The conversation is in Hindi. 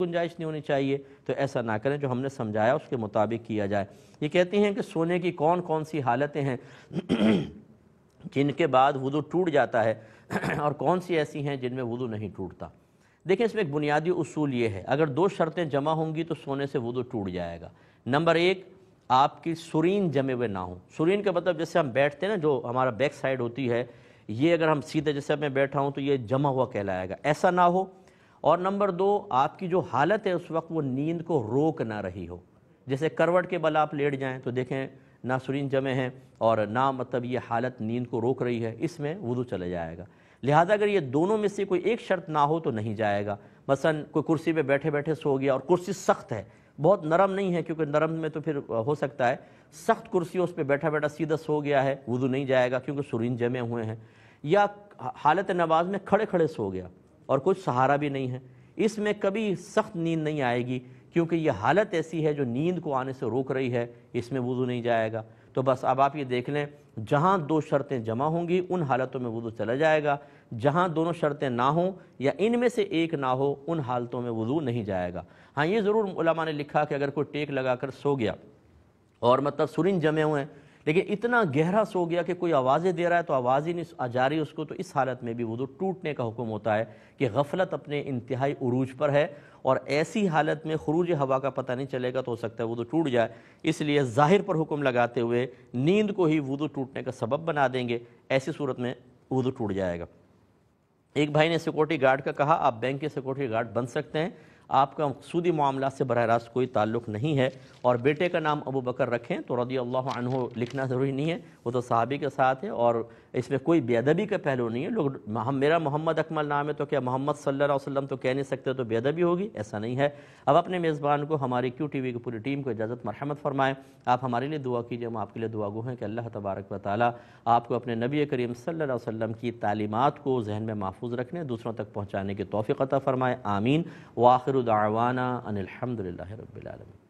गुंजाइश नहीं होनी चाहिए तो ऐसा ना करें जो हमने समझाया उसके मुताबिक किया जाए ये कहती हैं कि सोने की कौन कौन सी हालतें हैं जिनके बाद वुदू टूट जाता है और कौन सी ऐसी हैं जिनमें वुदू नहीं टूटता देखिए इसमें एक बुनियादी उसूल ये है अगर दो शर्तें जमा होंगी तो सोने से वुदू टूट जाएगा नंबर एक आपकी सुरीन जमे हुए ना हो सुरीन का मतलब जैसे हम बैठते हैं ना जो हमारा बैक साइड होती है ये अगर हम सीधे जैसे मैं बैठा हूँ तो ये जमा हुआ कहलाएगा ऐसा ना हो और नंबर दो आपकी जो हालत है उस वक्त वो नींद को रोक ना रही हो जैसे करवट के बल आप लेट जाएं तो देखें ना सुरीन जमे हैं और ना मतलब ये हालत नींद को रोक रही है इसमें वजू चले जाएगा लिहाजा अगर ये दोनों में से कोई एक शर्त ना हो तो नहीं जाएगा मसलन कोई कुर्सी पे बैठे बैठे सो गया और कुर्सी सख्त है बहुत नरम नहीं है क्योंकि नरम में तो फिर हो सकता है सख्त कुर्सी उस पर बैठा बैठा सीधा सो गया है वजू नहीं जाएगा क्योंकि सुरीन जमे हुए हैं या हालत नवाज़ में खड़े खड़े सो गया और कुछ सहारा भी नहीं है इसमें कभी सख्त नींद नहीं आएगी क्योंकि ये हालत ऐसी है जो नींद को आने से रोक रही है इसमें वज़ू नहीं जाएगा तो बस अब आप ये देख लें जहाँ दो शर्तें जमा होंगी उन हालतों में वज़ू चला जाएगा जहाँ दोनों शर्तें ना हों या इन में से एक ना हो उन हालतों में वज़ू नहीं जाएगा हाँ ये ज़रूर ने लिखा कि अगर कोई टेक लगा कर सो गया और मतलब सुरिन जमे हुए हैं लेकिन इतना गहरा सो गया कि कोई आवाज़ें दे रहा है तो आवाज़ ही नहीं आ जा रही उसको तो इस हालत में भी वजू तो टूटने का हुक्म होता है कि गफलत अपने इंतहाई उरूज पर है और ऐसी हालत में खरूज हवा का पता नहीं चलेगा तो हो सकता है वजू तो टूट जाए इसलिए ज़ाहिर पर हुक्म लगाते हुए नींद को ही वजू टूटने का सबब बना देंगे ऐसी सूरत में वजू टूट जाएगा एक भाई ने सिक्योरिटी गार्ड का कहा आप बैंक के सिक्योरिटी गार्ड बन सकते हैं आपका सूदी मामला से बरह रास्त कोई ताल्लुक़ नहीं है और बेटे का नाम अबू बकर रखें तो रदी अल्लाह अनहो लिखना ज़रूरी नहीं है वो तो सहाबी के साथ है और इसमें कोई बेदबी का पहलू नहीं है लोग हम मेरा मोहम्मद अकमल नाम है तो क्या मोहम्मद सल्ला वसलम तो कह नहीं सकते तो बेदबी होगी ऐसा नहीं है अब अपने मेज़बान को हमारी क्यू टी वी की पूरी टीम को इजाज़त मरहमत फ़रमाएँ आप हमारे लिए दुआ कीजिए हम आपके लिए दुआ गो हैं कि अल्लाह तबारक व ताली आपको अपने नबी करीम सल्ला वसलम की तालीमत को जहन में महफूज रखने दूसरों तक पहुँचाने की तोफ़ी अता फ़रमाएँ आमीन आखिर वाखिर दावाना अनिलहमदिल्ला रबीआलमी